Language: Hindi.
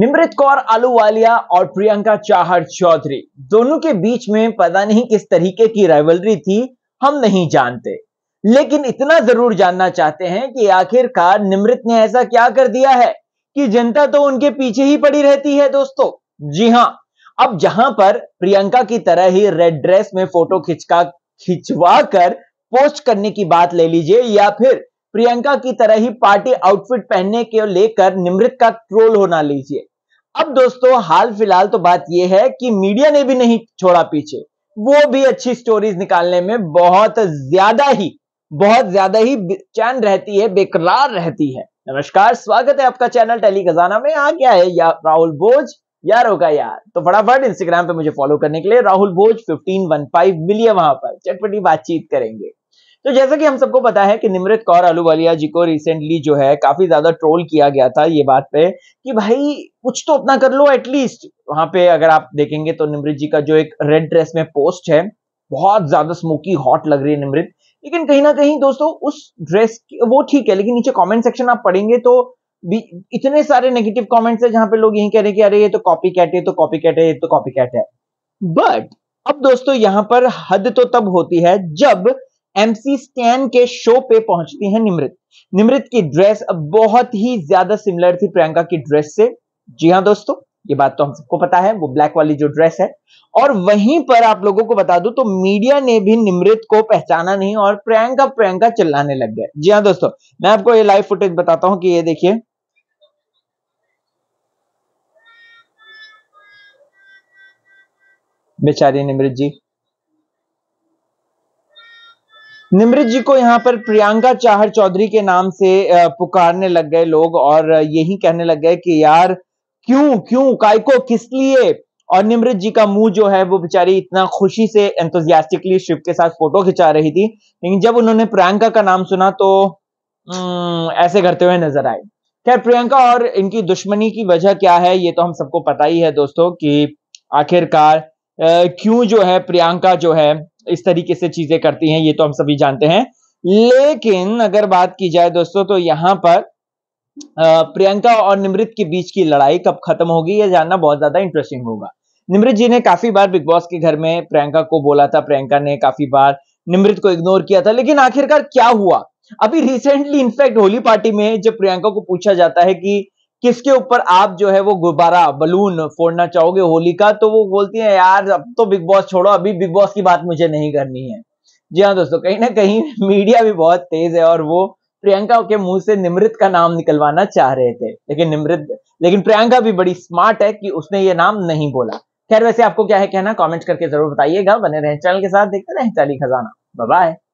निमृत कौर आलूवालिया और प्रियंका चाहर चौधरी दोनों के बीच में पता नहीं किस तरीके की राइवलरी थी हम नहीं जानते लेकिन इतना जरूर जानना चाहते हैं कि आखिरकार निमृत ने ऐसा क्या कर दिया है कि जनता तो उनके पीछे ही पड़ी रहती है दोस्तों जी हाँ अब जहां पर प्रियंका की तरह ही रेड ड्रेस में फोटो खिंचका खिंचवा कर पोस्ट करने की बात ले लीजिए या फिर प्रियंका की तरह ही पार्टी आउटफिट पहनने के लेकर निमृत का ट्रोल होना लीजिए अब दोस्तों हाल फिलहाल तो बात यह है कि मीडिया ने भी नहीं छोड़ा पीछे वो भी अच्छी स्टोरीज निकालने में बहुत ज्यादा ही बहुत ज्यादा ही चैन रहती है बेकरार रहती है नमस्कार स्वागत है आपका चैनल टेली खजाना में आ गया है या राहुल बोझ यार होगा यार तो फटाफट इंस्टाग्राम पे मुझे फॉलो करने के लिए राहुल बोझ फिफ्टीन वन फाइव मिलिए वहां पर चटपटी बातचीत करेंगे तो जैसा कि हम सबको पता है कि निमृत कौर आलूवालिया जी को रिसेंटली जो है काफी ज्यादा ट्रोल किया गया था ये बात पे कि भाई कुछ तो अपना कर लो एटलीस्ट वहां पे अगर आप देखेंगे तो निमृत जी का जो एक रेड ड्रेस में पोस्ट है बहुत ज्यादा स्मोकी हॉट लग रही है निमृत लेकिन कहीं ना कहीं दोस्तों उस ड्रेस वो ठीक है लेकिन नीचे कॉमेंट सेक्शन आप पढ़ेंगे तो भी इतने सारे नेगेटिव कॉमेंट्स है जहां पे लोग यही कह रहे हैं कि अरे ये तो कॉपी कैट है तो कॉपी कैट है ये तो कॉपी कैट है बट तो अब दोस्तों यहां पर हद तो तब होती है जब एमसी स्टैन के शो पे पहुंचती है निमृत निमृत की ड्रेस अब बहुत ही ज्यादा सिमिलर थी प्रियंका की ड्रेस से जी हाँ दोस्तों ये बात तो हम सबको पता है वो ब्लैक वाली जो ड्रेस है और वहीं पर आप लोगों को बता दूं तो मीडिया ने भी निमृत को पहचाना नहीं और प्रियंका प्रियंका चिल्लाने लग गए जी हाँ दोस्तों मैं आपको ये लाइव फुटेज बताता हूं कि ये देखिए बेचारी निमृत जी निमृत जी को यहाँ पर प्रियंका चाहर चौधरी के नाम से पुकारने लग गए लोग और यही कहने लग गए कि यार क्यों क्यों काय को किस लिए और निमृत जी का मुंह जो है वो बेचारी इतना खुशी से एंथोजियास्टिकली शिव के साथ फोटो खिंचा रही थी लेकिन जब उन्होंने प्रियंका का नाम सुना तो हम्म, ऐसे करते हुए नजर आए खैर प्रियंका और इनकी दुश्मनी की वजह क्या है ये तो हम सबको पता ही है दोस्तों कि आखिरकार क्यों जो है प्रियंका जो है इस तरीके से चीजें करती हैं ये तो हम सभी जानते हैं लेकिन अगर बात की जाए दोस्तों तो यहां पर प्रियंका और निमृत के बीच की लड़ाई कब खत्म होगी यह जानना बहुत ज्यादा इंटरेस्टिंग होगा निमृत जी ने काफी बार बिग बॉस के घर में प्रियंका को बोला था प्रियंका ने काफी बार निमृत को इग्नोर किया था लेकिन आखिरकार क्या हुआ अभी रिसेंटली इनफैक्ट होली पार्टी में जब प्रियंका को पूछा जाता है कि किसके ऊपर आप जो है वो गुब्बारा बलून फोड़ना चाहोगे होली का तो वो बोलती है यार अब तो बिग बॉस छोड़ो अभी बिग बॉस की बात मुझे नहीं करनी है जी हाँ दोस्तों कहीं ना कहीं मीडिया भी बहुत तेज है और वो प्रियंका के मुंह से निमृत का नाम निकलवाना चाह रहे थे लेकिन निमृत लेकिन प्रियंका भी बड़ी स्मार्ट है कि उसने ये नाम नहीं बोला खैर वैसे आपको क्या है कहना कमेंट करके जरूर बताइएगा बने रहें चैनल के साथ देखते रहें चाली खजाना बाय